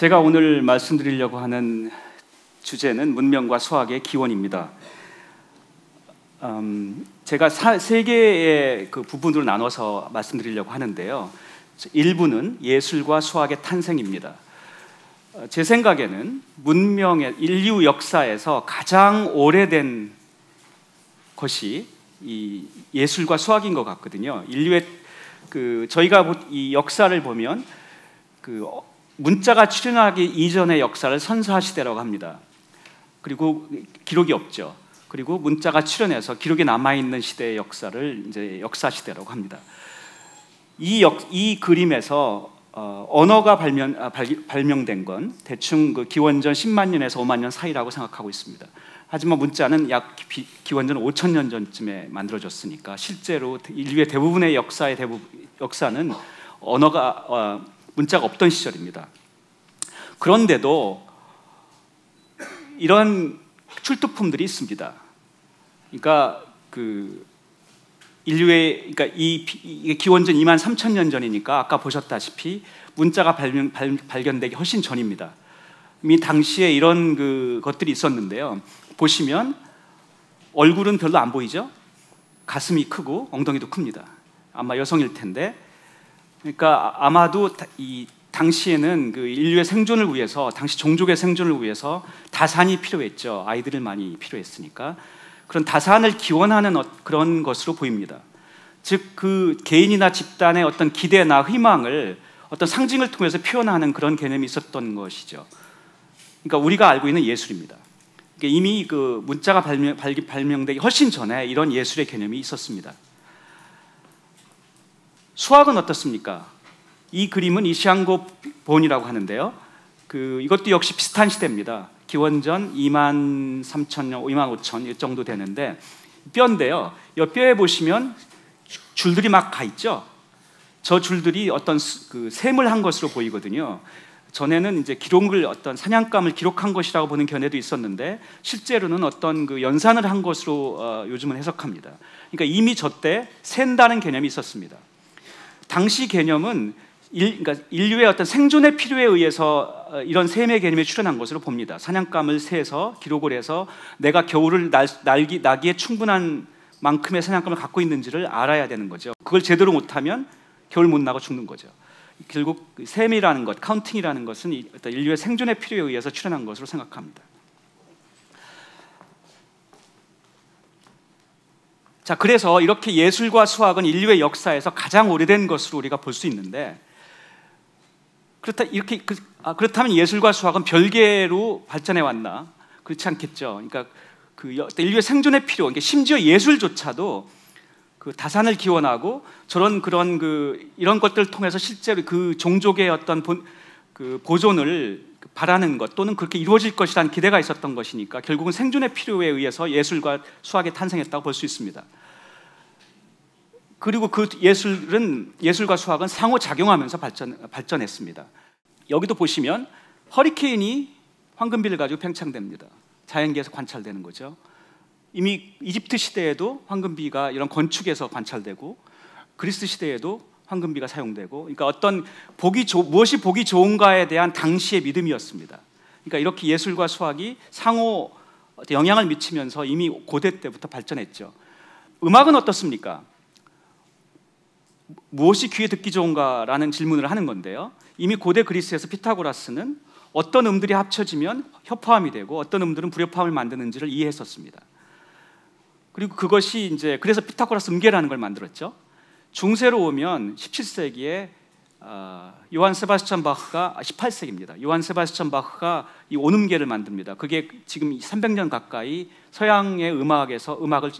제가 오늘 말씀드리려고 하는 주제는 문명과 수학의 기원입니다. 음, 제가 사, 세 개의 그 부분으로 나눠서 말씀드리려고 하는데요. 일부는 예술과 수학의 탄생입니다. 어, 제 생각에는 문명의 인류 역사에서 가장 오래된 것이 이 예술과 수학인 것 같거든요. 인류의 그 저희가 이 역사를 보면 그 문자가 출현하기 이전의 역사를 선사 시대라고 합니다. 그리고 기록이 없죠. 그리고 문자가 출현해서 기록이 남아 있는 시대의 역사를 이제 역사 시대라고 합니다. 이, 역, 이 그림에서 어, 언어가 발명, 아, 발명된 건 대충 그 기원전 10만 년에서 5만 년 사이라고 생각하고 있습니다. 하지만 문자는 약 기, 기원전 5천 년 전쯤에 만들어졌으니까 실제로 인류의 대부분의 역사의 대부분, 역사는 언어가 어, 문자가 없던 시절입니다. 그런데도 이런 출토품들이 있습니다. 그러니까 그 인류의 그러니까 이 기원전 2만 3천 년 전이니까 아까 보셨다시피 문자가 발명, 발, 견되기 훨씬 전입니다. 이 당시에 이런 그 것들이 있었는데요. 보시면 얼굴은 별로 안 보이죠? 가슴이 크고 엉덩이도 큽니다. 아마 여성일 텐데 그러니까 아마도 이 당시에는 그 인류의 생존을 위해서 당시 종족의 생존을 위해서 다산이 필요했죠. 아이들을 많이 필요했으니까 그런 다산을 기원하는 어, 그런 것으로 보입니다. 즉 그 개인이나 집단의 어떤 기대나 희망을 어떤 상징을 통해서 표현하는 그런 개념이 있었던 것이죠. 그러니까 우리가 알고 있는 예술입니다. 이미 그 문자가 발명, 발명되기 훨씬 전에 이런 예술의 개념이 있었습니다. 수학은 어떻습니까? 이 그림은 이시앙고 본이라고 하는데요. 그 이것도 역시 비슷한 시대입니다. 기원전 2만 3천 년, 2만 5천 정도 되는데 뼈인데요. 이 뼈에 보시면 줄들이 막 가 있죠. 저 줄들이 어떤 그 샘을 한 것으로 보이거든요. 전에는 이제 기록을 어떤 사냥감을 기록한 것이라고 보는 견해도 있었는데 실제로는 어떤 그 연산을 한 것으로 어, 요즘은 해석합니다. 그러니까 이미 저때 샌다는 개념이 있었습니다. 당시 개념은 일, 그러니까 인류의 어떤 생존의 필요에 의해서 어, 이런 셈의 개념이 출현한 것으로 봅니다. 사냥감을 세서 기록을 해서 내가 겨울을 날, 날기, 나기에 충분한 만큼의 사냥감을 갖고 있는지를 알아야 되는 거죠. 그걸 제대로 못하면 겨울 못 나고 죽는 거죠. 결국 그 셈이라는 것, 카운팅이라는 것은 어떤 인류의 생존의 필요에 의해서 출현한 것으로 생각합니다. 자, 그래서 이렇게 예술과 수학은 인류의 역사에서 가장 오래된 것으로 우리가 볼 수 있는데 그렇다 이렇게 그, 아, 그렇다면 예술과 수학은 별개로 발전해 왔나? 그렇지 않겠죠. 그러니까 그 인류의 생존의 필요, 그러니까 심지어 예술조차도 그 다산을 기원하고 저런 그런 그 이런 것들을 통해서 실제로 그 종족의 어떤 본, 그 보존을 바라는 것 또는 그렇게 이루어질 것이라는 기대가 있었던 것이니까 결국은 생존의 필요에 의해서 예술과 수학이 탄생했다고 볼 수 있습니다. 그리고 그 예술은 예술과 수학은 상호 작용하면서 발전 발전했습니다. 여기도 보시면 허리케인이 황금비를 가지고 팽창됩니다. 자연계에서 관찰되는 거죠. 이미 이집트 시대에도 황금비가 이런 건축에서 관찰되고 그리스 시대에도 황금비가 사용되고 그러니까 어떤 복이 조, 무엇이 복이 좋은가에 대한 당시의 믿음이었습니다. 그러니까 이렇게 예술과 수학이 상호 영향을 미치면서 이미 고대 때부터 발전했죠. 음악은 어떻습니까? 무엇이 귀에 듣기 좋은가라는 질문을 하는 건데요. 이미 고대 그리스에서 피타고라스는 어떤 음들이 합쳐지면 협화음이 되고 어떤 음들은 불협화음을 만드는지를 이해했었습니다. 그리고 그것이 이제 그래서 피타고라스 음계라는 걸 만들었죠. 중세로 오면 17세기에 어, 요한 세바스찬 바흐가 18세기입니다. 아, 요한 세바스찬 바흐가 이 온음계를 만듭니다. 그게 지금 300년 가까이 서양의 음악에서 음악을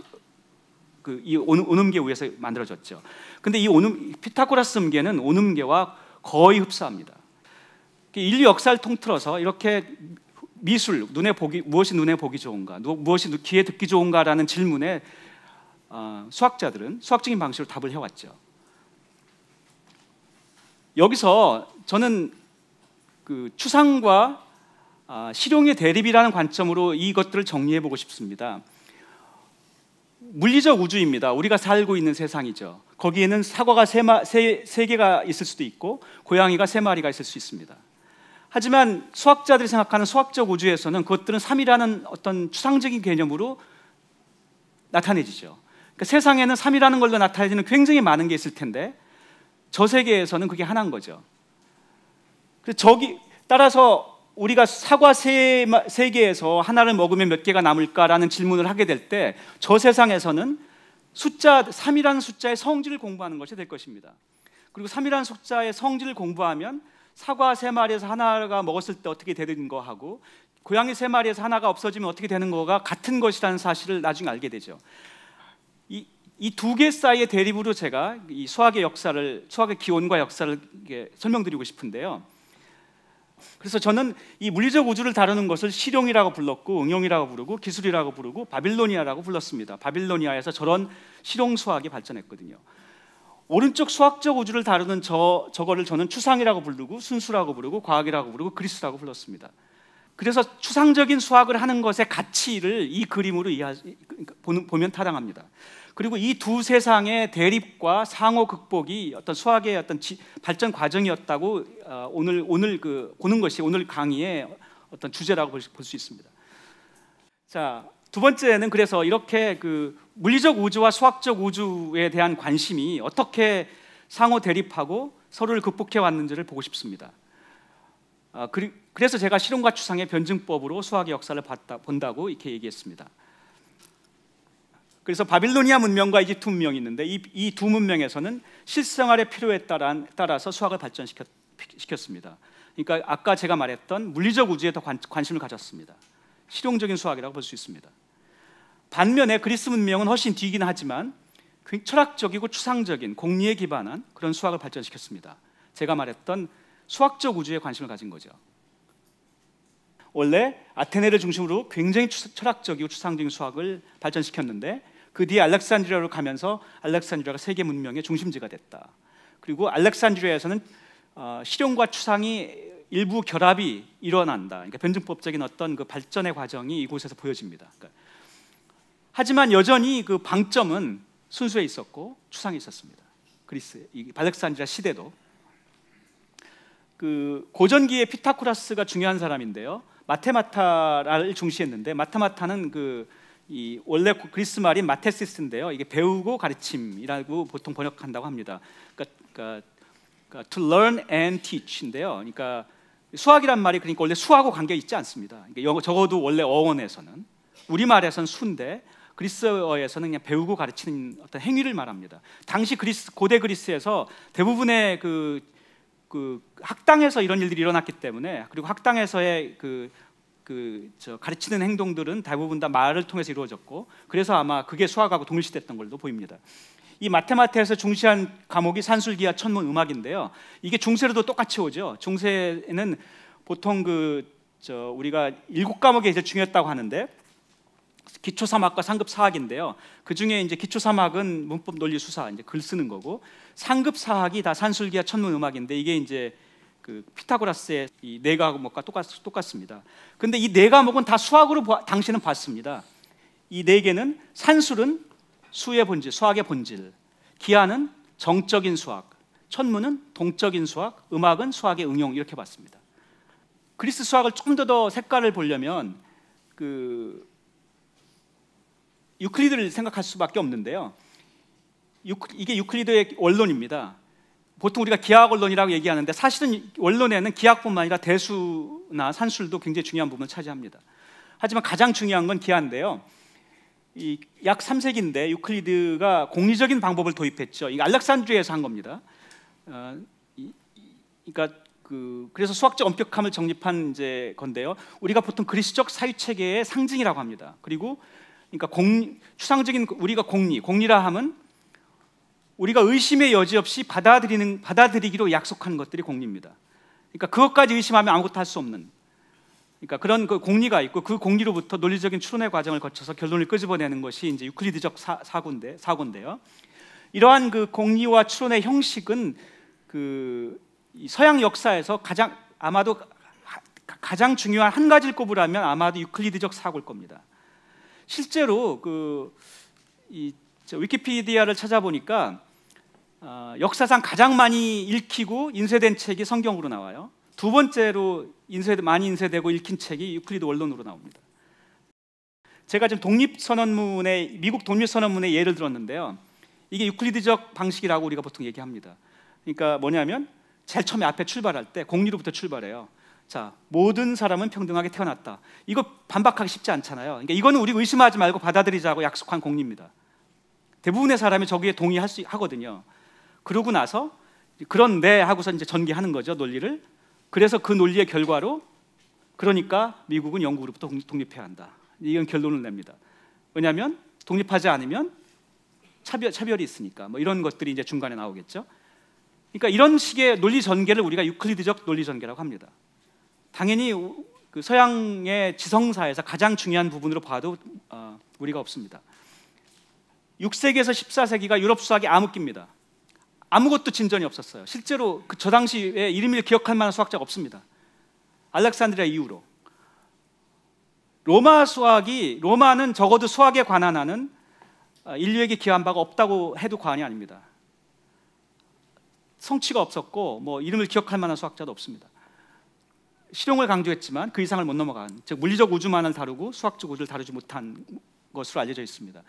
그이 오음계 위에서 만들어졌죠. 근데 이 오음 피타고라스 음계는 오음계와 거의 흡사합니다. 그 인류 역사를 통틀어서 이렇게 미술 눈에 보기 무엇이 눈에 보기 좋은가, 무엇이 귀에 듣기 좋은가라는 질문에 어, 수학자들은 수학적인 방식으로 답을 해왔죠. 여기서 저는 그 추상과 아, 실용의 대립이라는 관점으로 이것들을 정리해 보고 싶습니다. 물리적 우주입니다. 우리가 살고 있는 세상이죠. 거기에는 사과가 세, 마, 세, 세 개가 있을 수도 있고 고양이가 세 마리가 있을 수 있습니다. 하지만 수학자들이 생각하는 수학적 우주에서는 그것들은 3이라는 어떤 추상적인 개념으로 나타내지죠. 그러니까 세상에는 3이라는 걸로 나타내지는 굉장히 많은 게 있을 텐데 저 세계에서는 그게 하나인 거죠. 그래서 저기 따라서 우리가 사과 세, 세 개에서 하나를 먹으면 몇 개가 남을까라는 질문을 하게 될 때 저 세상에서는 숫자 3이라는 숫자의 성질을 공부하는 것이 될 것입니다. 그리고 3이라는 숫자의 성질을 공부하면 사과 세 마리에서 하나가 먹었을 때 어떻게 되는 거 하고 고양이 세 마리에서 하나가 없어지면 어떻게 되는 거가 같은 것이라는 사실을 나중에 알게 되죠. 이 두 개 사이의 대립으로 제가 이 수학의 역사를 수학의 기원과 역사를 설명드리고 싶은데요. 그래서 저는 이 물리적 우주를 다루는 것을 실용이라고 불렀고 응용이라고 부르고 기술이라고 부르고 바빌로니아라고 불렀습니다. 바빌로니아에서 저런 실용 수학이 발전했거든요. 오른쪽 수학적 우주를 다루는 저 저거를 저는 추상이라고 부르고 순수라고 부르고 과학이라고 부르고 그리스라고 불렀습니다. 그래서 추상적인 수학을 하는 것의 가치를 이 그림으로 이해 보면 타당합니다. 그리고 이 두 세상의 대립과 상호 극복이 어떤 수학의 어떤 지, 발전 과정이었다고 어, 오늘 오늘 그 보는 것이 오늘 강의의 어떤 주제라고 볼 수 있습니다. 자, 두 번째는 그래서 이렇게 그 물리적 우주와 수학적 우주에 대한 관심이 어떻게 상호 대립하고 서로를 극복해 왔는지를 보고 싶습니다. 아, 그리, 그래서 제가 실험과 추상의 변증법으로 수학의 역사를 봤다, 본다고 이렇게 얘기했습니다. 그래서 바빌로니아 문명과 이집트 문명이 있는데 이 두 문명에서는 실생활의 필요에 따라서 수학을 발전시켰습니다. 그러니까 아까 제가 말했던 물리적 우주에 더 관심을 가졌습니다. 실용적인 수학이라고 볼 수 있습니다. 반면에 그리스 문명은 훨씬 뒤긴 이 하지만 그 철학적이고 추상적인 공리에 기반한 그런 수학을 발전시켰습니다. 제가 말했던 수학적 우주에 관심을 가진 거죠. 원래 아테네를 중심으로 굉장히 철학적이고 추상적인 수학을 발전시켰는데 그 뒤에 알렉산드리아로 가면서 알렉산드리아가 세계 문명의 중심지가 됐다. 그리고 알렉산드리아에서는 어, 실용과 추상이 일부 결합이 일어난다. 그러니까 변증법적인 어떤 그 발전의 과정이 이곳에서 보여집니다. 그러니까 하지만 여전히 그 방점은 순수에 있었고 추상에 있었습니다. 그리스 이 발렉산드리아 시대도 그 고전기의 피타쿠라스가 중요한 사람인데요. 마테마타를 중시했는데 마테마타는 그이 원래 그 그리스 말인 마테시스인데요. 이게 배우고 가르침이라고 보통 번역한다고 합니다. 그러니까, 그러니까, 그러니까 to learn and teach인데요. 그러니까 수학이란 말이 그러니까 원래 수하고 관계 있지 않습니다. 그러니까 영어, 적어도 원래 어원에서는 우리 말에서는순데 그리스어에서는 그냥 배우고 가르치는 어떤 행위를 말합니다. 당시 그리스 고대 그리스에서 대부분의 그, 그 학당에서 이런 일들이 일어났기 때문에 그리고 학당에서의 그그 가르치는 행동들은 대부분 다 말을 통해서 이루어졌고 그래서 아마 그게 수학하고 동일시됐던 걸로 보입니다. 이 마테마테에서 중시한 과목이 산술기와 천문 음악인데요. 이게 중세로도 똑같이 오죠. 중세에는 보통 그저 우리가 일곱 과목에 이제 중요했다고 하는데 기초 사막과 상급 사학인데요. 그 중에 이제 기초 사막은 문법 논리 수사 이제 글 쓰는 거고 상급 사학이 다 산술기와 천문 음악인데 이게 이제 그 피타고라스의 이네 과목과 똑같, 똑같습니다. 근데 이 네 과목은 다 수학으로 보, 당신은 봤습니다. 이 네 개는 산술은 수의 본질, 수학의 본질, 기하는 정적인 수학, 천문은 동적인 수학, 음악은 수학의 응용 이렇게 봤습니다. 그리스 수학을 조금 더더 색깔을 보려면 그 유클리드를 생각할 수밖에 없는데요. 유, 이게 유클리드의 원론입니다. 보통 우리가 기하학 원론이라고 얘기하는데 사실은 원론에는 기하학뿐만 아니라 대수나 산술도 굉장히 중요한 부분을 차지합니다. 하지만 가장 중요한 건 기하인데요. 이 약 3세기인데 유클리드가 공리적인 방법을 도입했죠. 이거 알렉산드리아에서 한 겁니다. 어, 이, 이, 그러니까 그, 그래서 수학적 엄격함을 정립한 이제 건데요. 우리가 보통 그리스적 사유 체계의 상징이라고 합니다. 그리고 그러니까 공, 추상적인 우리가 공리, 공리라 함은 우리가 의심의 여지 없이 받아들이는 받아들이기로 약속한 것들이 공리입니다. 그러니까 그것까지 의심하면 아무것도 할 수 없는. 그러니까 그런 그 공리가 있고 그 공리로부터 논리적인 추론의 과정을 거쳐서 결론을 끄집어내는 것이 이제 유클리드적 사, 사고인데 사고인데요. 이러한 그 공리와 추론의 형식은 그 서양 역사에서 가장 아마도 가장 중요한 한 가지를 꼽으라면 아마도 유클리드적 사고일 겁니다. 실제로 그이 위키피디아를 찾아보니까 어, 역사상 가장 많이 읽히고 인쇄된 책이 성경으로 나와요. 두 번째로 인쇄, 많이 인쇄되고 읽힌 책이 유클리드 원론으로 나옵니다. 제가 지금 독립선언문의 미국 독립선언문의 예를 들었는데요. 이게 유클리드적 방식이라고 우리가 보통 얘기합니다. 그러니까 뭐냐면 제일 처음에 앞에 출발할 때 공리로부터 출발해요. 자, 모든 사람은 평등하게 태어났다. 이거 반박하기 쉽지 않잖아요. 그러니까 이거는 우리 의심하지 말고 받아들이자고 약속한 공리입니다. 대부분의 사람이 저기에 동의할 수 하거든요. 그러고 나서 그런데 하고서 이제 전개하는 거죠 논리를. 그래서 그 논리의 결과로 그러니까 미국은 영국으로부터 독립해야 한다. 이건 결론을 냅니다. 왜냐하면 독립하지 않으면 차별, 차별이 있으니까 뭐 이런 것들이 이제 중간에 나오겠죠. 그러니까 이런 식의 논리 전개를 우리가 유클리드적 논리 전개라고 합니다. 당연히 그 서양의 지성사에서 가장 중요한 부분으로 봐도 어, 우리가 없습니다. 6세기에서 14세기가 유럽 수학이 암흑기입니다. 아무것도 진전이 없었어요. 실제로 그저 당시에 이름을 기억할 만한 수학자가 없습니다. 알렉산드리아 이후로 로마 수학이 로마는 적어도 수학에 관한 하는 아, 인류에게 기여한 바가 없다고 해도 과언이 아닙니다. 성취가 없었고 뭐 이름을 기억할 만한 수학자도 없습니다. 실용을 강조했지만 그 이상을 못 넘어간 즉 물리적 우주만을 다루고 수학적 우주를 다루지 못한 것으로 알려져 있습니다.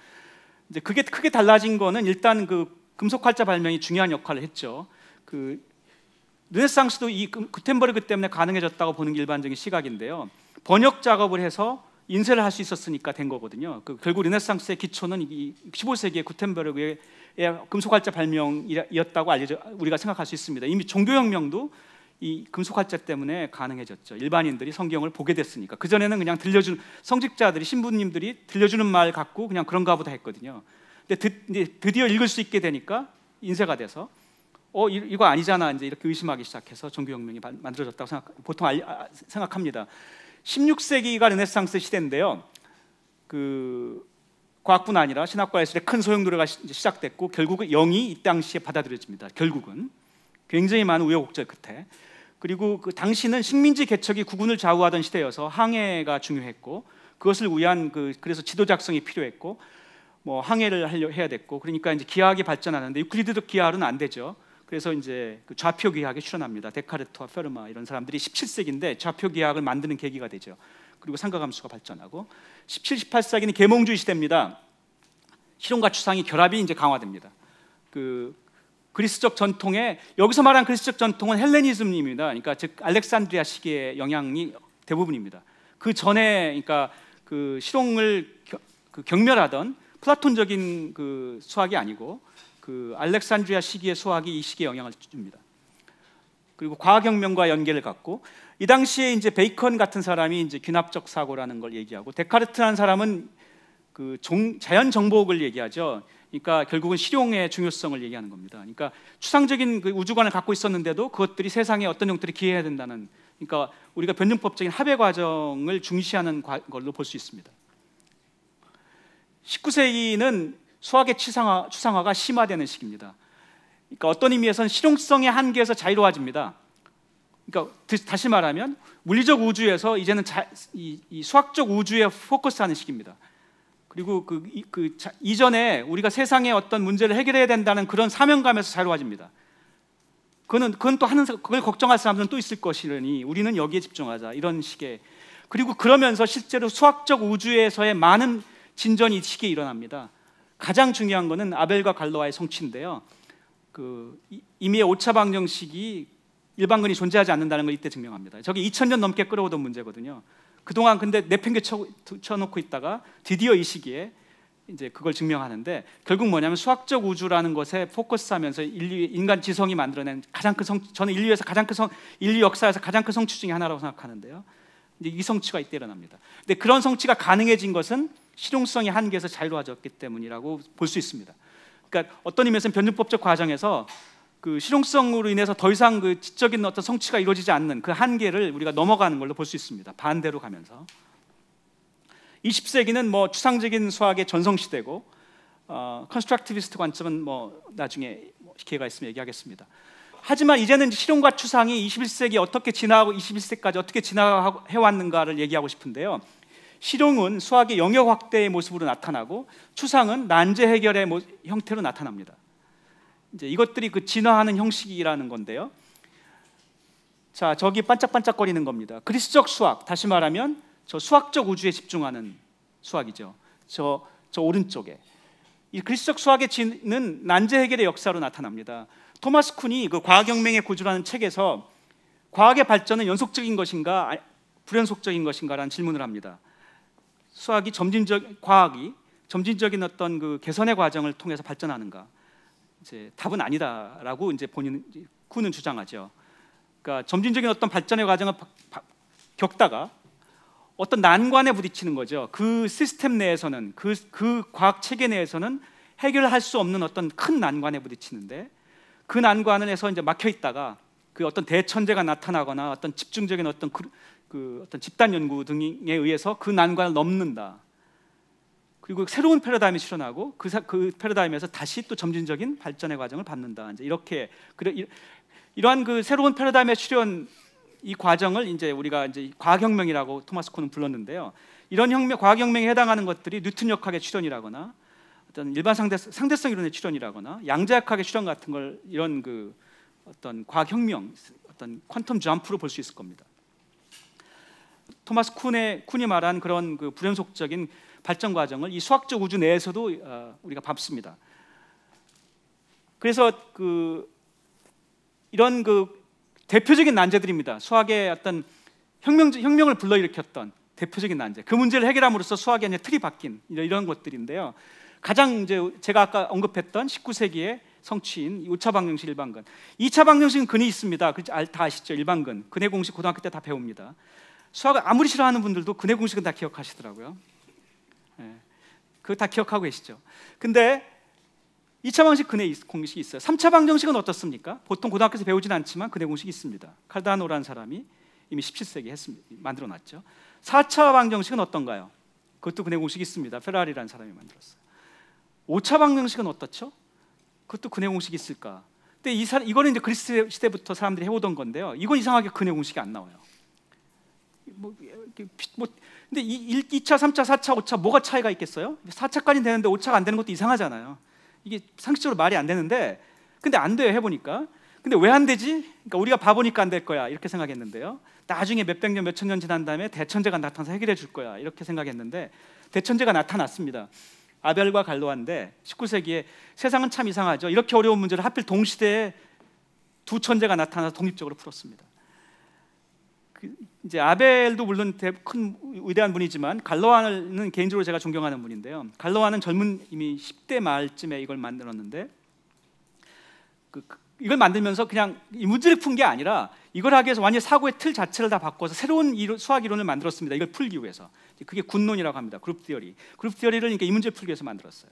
이제 그게 크게 달라진 거는 일단 그 금속 활자 발명이 중요한 역할을 했죠. 그 르네상스도 이구텐버르 때문에 가능해졌다고 보는 게 일반적인 시각인데요. 번역 작업을 해서 인쇄를 할 수 있었으니까 된 거거든요. 그 결국 르네상스의 기초는 이 15세기의 구텐버르의 금속활자 발명이었다고 알려져 우리가 생각할 수 있습니다. 이미 종교혁명도 이 금속활자 때문에 가능해졌죠. 일반인들이 성경을 보게 됐으니까 그 전에는 그냥 들려준 성직자들이 신부님들이 들려주는 말 갖고 그냥 그런가 보다 했거든요. 근데 드디어 읽을 수 있게 되니까 인쇄가 돼서 어 이거 아니잖아 이제 이렇게 의심하기 시작해서 종교혁명이 만들어졌다고 생각 보통 알, 아, 생각합니다. 16세기가 르네상스 시대인데요. 그 과학뿐 아니라 신학과에서의 큰소용 노래가 시작됐고 결국은 영이 이 당시에 받아들여집니다. 결국은 굉장히 많은 우여곡절 끝에 그리고 그 당시는 식민지 개척이 국군을 좌우하던 시대여서 항해가 중요했고 그것을 위한 그 그래서 지도 작성이 필요했고 뭐 항해를 하려 해야 됐고 그러니까 이제 기하학이 발전하는데 유클리드적 기하학은 안 되죠. 그래서 이제 그 좌표 기하학에 출현합니다. 데카르트와 페르마 이런 사람들이 17세기인데 좌표 기하학을 만드는 계기가 되죠. 그리고 상가감수가 발전하고 17, 18세기는 계몽주의 시대입니다. 실용과 추상이 결합이 이제 강화됩니다. 그 그리스적 전통에 여기서 말한 그리스적 전통은 헬레니즘입니다. 그러니까 즉 알렉산드리아 시기의 영향이 대부분입니다. 그 전에 그러니까 그 실용을 겨, 그 경멸하던 플라톤적인 그 수학이 아니고 그 알렉산드리아 시기의 수학이 이 시기에 영향을 줍니다. 그리고 과학혁명과 연계를 갖고 이 당시에 이제 베이컨 같은 사람이 이제 귀납적 사고라는 걸 얘기하고 데카르트라는 사람은 그 종, 자연 정보학을 얘기하죠. 그러니까 결국은 실용의 중요성을 얘기하는 겁니다. 그러니까 추상적인 그 우주관을 갖고 있었는데도 그것들이 세상에 어떤 형태로 기여해야 된다는 그러니까 우리가 변증법적인 합의 과정을 중시하는 과, 걸로 볼 수 있습니다. 19세기는 수학의 치상화, 추상화가 심화되는 시기입니다. 그러니까 어떤 의미에서는 실용성의 한계에서 자유로워집니다. 그러니까 다시 말하면 물리적 우주에서 이제는 자, 이, 이 수학적 우주에 포커스하는 시기입니다. 그리고 그, 이, 그 자, 이전에 우리가 세상의 어떤 문제를 해결해야 된다는 그런 사명감에서 자유로워집니다. 그는 그건 또 하는 그걸 걱정할 사람들은 또 있을 것이니 우리는 여기에 집중하자 이런 식의 그리고 그러면서 실제로 수학적 우주에서의 많은 진전이 시기에 일어납니다. 가장 중요한 것은 아벨과 갈로아의 성취인데요. 그 이미의 오차 방정식이 일반군이 존재하지 않는다는 걸 이때 증명합니다. 저게 2000년 넘게 끌어오던 문제거든요. 그동안 근데 내팽개쳐 놓고 있다가 드디어 이 시기에 이제 그걸 증명하는데 결국 뭐냐면 수학적 우주라는 것에 포커스하면서 인류 인간 지성이 만들어낸 가장 큰성 저는 인류에서 가장 큰성 인류 역사에서 가장 큰 성취 중의 하나라고 생각하는데요. 이제 이 성취가 이때 일어납니다. 근데 그런 성취가 가능해진 것은 실용성의 한계에서 자유로워졌기 때문이라고 볼 수 있습니다. 그러니까 어떤 의미에서는 변증법적 과정에서 그 실용성으로 인해서 더 이상 그 지적인 어떤 성취가 이루어지지 않는 그 한계를 우리가 넘어가는 걸로 볼 수 있습니다. 반대로 가면서 20세기는 뭐 추상적인 수학의 전성 시대고 컨스트럭티비스트 관점은 뭐 나중에 뭐 기회가 있으면 얘기하겠습니다. 하지만 이제는 실용과 추상이 21세기 어떻게 지나고 21세까지 어떻게 지나해 왔는가를 얘기하고 싶은데요. 실용은 수학의 영역 확대의 모습으로 나타나고 추상은 난제 해결의 모, 형태로 나타납니다. 이제 이것들이 그 진화하는 형식이라는 건데요. 자, 저기 반짝반짝거리는 겁니다. 그리스적 수학, 다시 말하면 저 수학적 우주에 집중하는 수학이죠. 저, 저 오른쪽에. 이 그리스적 수학의 진은 난제 해결의 역사로 나타납니다. 토마스 쿤이 그 과학혁명의 고주라는 책에서 과학의 발전은 연속적인 것인가 아, 불연속적인 것인가라는 질문을 합니다. 수학이 점진적 과학이 점진적인 어떤 그 개선의 과정을 통해서 발전하는가? 이제 답은 아니다라고 이제 본인 쿠는 주장하죠. 그러니까 점진적인 어떤 발전의 과정을 바, 바, 겪다가 어떤 난관에 부딪히는 거죠. 그 시스템 내에서는 그, 그 과학 체계 내에서는 해결할 수 없는 어떤 큰 난관에 부딪히는데 그 난관에서 이제 막혀 있다가 그 어떤 대천재가 나타나거나 어떤 집중적인 어떤 그그 어떤 집단 연구 등에 의해서 그 난관을 넘는다. 그리고 새로운 패러다임이 실현하고 그, 그 패러다임에서 다시 또 점진적인 발전의 과정을 받는다 이제 이렇게 그래 이러한 그 새로운 패러다임의 실현 이 과정을 이제 우리가 이제 과학혁명이라고 토마스 코는 불렀는데요. 이런 혁명, 과학혁명에 해당하는 것들이 뉴턴 역학의 출현이라거나 어떤 일반 상대, 상대성 이론의 출현이라거나 양자역학의 출현 같은 걸 이런 그 어떤 과학혁명, 어떤 퀀텀 점프로 볼 수 있을 겁니다. 토마스 쿤의 쿤이 말한 그런 그 불연속적인 발전 과정을 이 수학적 우주 내에서도 어, 우리가 밟습니다. 그래서 그 이런 그 대표적인 난제들입니다. 수학의 어떤 혁명 혁명을 불러일으켰던 대표적인 난제. 그 문제를 해결함으로써 수학이 아 틀이 바뀐 이런, 이런 것들인데요. 가장 이제 제가 아까 언급했던 19세기의 성취인 5차 방정식 일반근. 2차 방정식은 근이 있습니다. 다 아시죠? 일반근. 근의 공식 고등학교 때 다 배웁니다. 수학을 아무리 싫어하는 분들도 근해 공식은 다 기억하시더라고요. 예, 그거 다 기억하고 계시죠. 근데 2차 방식 근해 공식이 있어요. 3차 방정식은 어떻습니까? 보통 고등학교에서 배우진 않지만 근해 공식이 있습니다. 칼다노라는 사람이 이미 17세기 했습니다. 만들어 놨죠. 4차 방정식은 어떤가요? 그것도 근해 공식이 있습니다. 페라리라는 사람이 만들었어요. 5차 방정식은 어떻죠? 그것도 근해 공식이 있을까? 근데 이 사, 이거는 이제 그리스 시대부터 사람들이 해오던 건데요. 이건 이상하게 근해 공식이 안 나와요. 뭐, 뭐 근데 이 2차, 3차, 4차, 5차 뭐가 차이가 있겠어요? 4차까지 되는데 5차가 안 되는 것도 이상하잖아요. 이게 상식적으로 말이 안 되는데 근데 안 돼요 해보니까 근데 왜 안 되지? 그러니까 우리가 봐보니까안 될 거야 이렇게 생각했는데요. 나중에 몇 백 년, 몇 천 년 지난 다음에 대천재가 나타나서 해결해 줄 거야 이렇게 생각했는데 대천재가 나타났습니다. 아벨과 갈로한데 19세기에 세상은 참 이상하죠. 이렇게 어려운 문제를 하필 동시대에 두 천재가 나타나서 독립적으로 풀었습니다. 그 이제 아벨도 물론 큰 위대한 분이지만 갈로아는 개인적으로 제가 존경하는 분인데요. 갈로아는 젊은 이미 10대 말쯤에 이걸 만들었는데 그, 그, 이걸 만들면서 그냥 이 문제를 푼 게 아니라 이걸 하기 위해서 완전 히 사고의 틀 자체를 다 바꿔서 새로운 이론, 수학 이론을 만들었습니다. 이걸 풀기 위해서 그게 군론이라고 합니다. 그룹 디어리. 그룹 디어리를 그러니까 이 문제 를 풀기 위해서 만들었어요.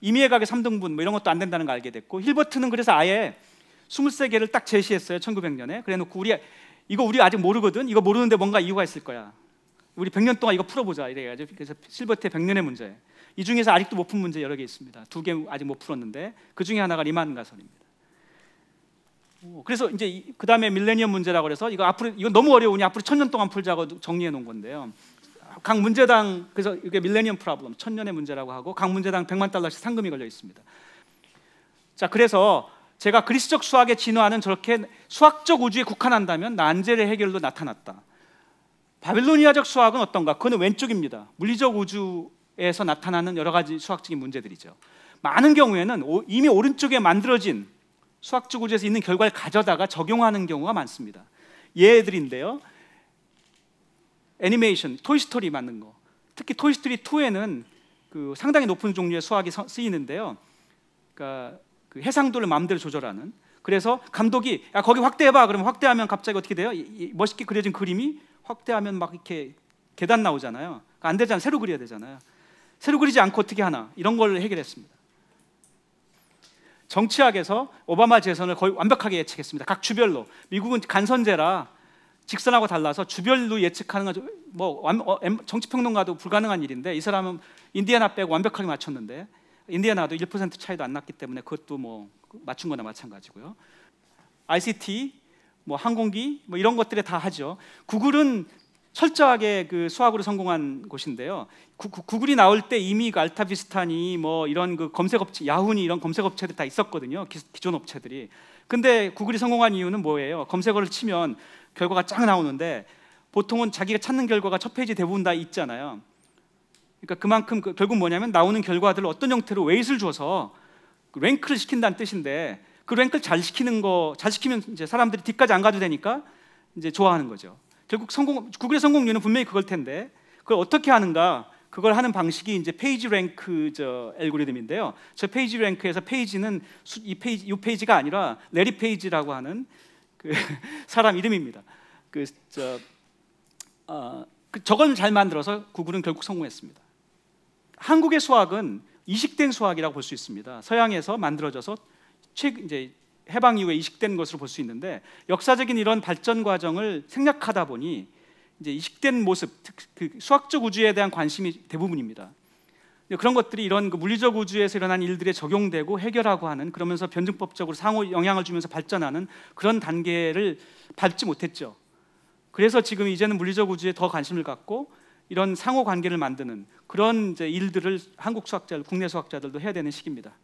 이미의 가게 3등분 뭐 이런 것도 안 된다는 걸 알게 됐고 힐버트는 그래서 아예 23개를 딱 제시했어요. 1900년에. 그래 놓고 우리 이거 우리 아직 모르거든. 이거 모르는데 뭔가 이유가 있을 거야. 우리 100년 동안 이거 풀어보자 이래가지고 그래서 실버테 100년의 문제. 이 중에서 아직도 못 푼 문제 여러 개 있습니다. 두 개 아직 못 풀었는데 그 중에 하나가 리만 가설입니다. 그래서 이제 그 다음에 밀레니엄 문제라고 그래서 이거 앞으로 이거 너무 어려우니 앞으로 천 년 동안 풀자고 정리해 놓은 건데요. 각 문제당 그래서 이게 밀레니엄 프라블럼 천년의 문제라고 하고 각 문제당 100만 달러씩 상금이 걸려 있습니다. 자 그래서 제가 그리스적 수학의 진화는 저렇게 수학적 우주에 국한한다면 난제의 해결로 나타났다. 바빌로니아적 수학은 어떤가? 그는 왼쪽입니다. 물리적 우주에서 나타나는 여러 가지 수학적인 문제들이죠. 많은 경우에는 이미 오른쪽에 만들어진 수학적 우주에서 있는 결과를 가져다가 적용하는 경우가 많습니다. 예들인데요. 애니메이션, 토이스토리 맞는 거. 특히 토이스토리 2에는 그 상당히 높은 종류의 수학이 쓰이는데요. 그러니까 그 해상도를 마음대로 조절하는 그래서 감독이 야 아, 거기 확대해봐 그러면 확대하면 갑자기 어떻게 돼요? 이, 이 멋있게 그려진 그림이 확대하면 막 이렇게 계단 나오잖아요. 그러니까 안 되잖아요. 새로 그려야 되잖아요. 새로 그리지 않고 어떻게 하나 이런 걸 해결했습니다. 정치학에서 오바마 재선을 거의 완벽하게 예측했습니다. 각 주별로 미국은 간선제라 직선하고 달라서 주별로 예측하는 건뭐 어, 정치 평론가도 불가능한 일인데 이 사람은 인디애나 빼고 완벽하게 맞췄는데 인디애나도 1% 차이도 안 났기 때문에 그것도 뭐 그 맞춘 거나 마찬가지고요. ICT, 뭐 항공기, 뭐 이런 것들에 다 하죠. 구글은 철저하게 그 수학으로 성공한 곳인데요. 구, 글이 나올 때 이미 그알타비스타니뭐 이런 그 검색 업체 야후니 이런 검색 업체들 다 있었거든요. 기, 존 업체들이. 근데 구글이 성공한 이유는 뭐예요? 검색어를 치면 결과가 쫙 나오는데 보통은 자기가 찾는 결과가 첫 페이지 대부분 다 있잖아요. 그러니까 그만큼 그 결국 뭐냐면 나오는 결과들 어떤 형태로 웨이트를 줘서 그 랭크를 시킨다는 뜻인데 그 랭크를 잘 시키는 거 잘 시키면 이제 사람들이 뒤까지 안 가도 되니까 이제 좋아하는 거죠. 결국 성공 구글의 성공률은 분명히 그걸 텐데 그걸 어떻게 하는가 그걸 하는 방식이 이제 페이지 랭크 저 알고리즘인데요. 저 페이지 랭크에서 페이지는 수, 이 페이지 이 페이지가 아니라 레리 페이지라고 하는 그 사람 이름입니다. 그저 어, 그 저걸 잘 만들어서 구글은 결국 성공했습니다. 한국의 수학은 이식된 수학이라고 볼 수 있습니다. 서양에서 만들어져서 최 이제 해방 이후에 이식된 것으로 볼 수 있는데 역사적인 이런 발전 과정을 생략하다 보니 이제 이식된 모습, 특, 그 수학적 우주에 대한 관심이 대부분입니다. 그런 것들이 이런 그 물리적 우주에서 일어난 일들에 적용되고 해결하고 하는 그러면서 변증법적으로 상호 영향을 주면서 발전하는 그런 단계를 밟지 못했죠. 그래서 지금 이제는 물리적 우주에 더 관심을 갖고 이런 상호 관계를 만드는 그런 이제 일들을 한국 수학자들, 국내 수학자들도 해야 되는 시기입니다.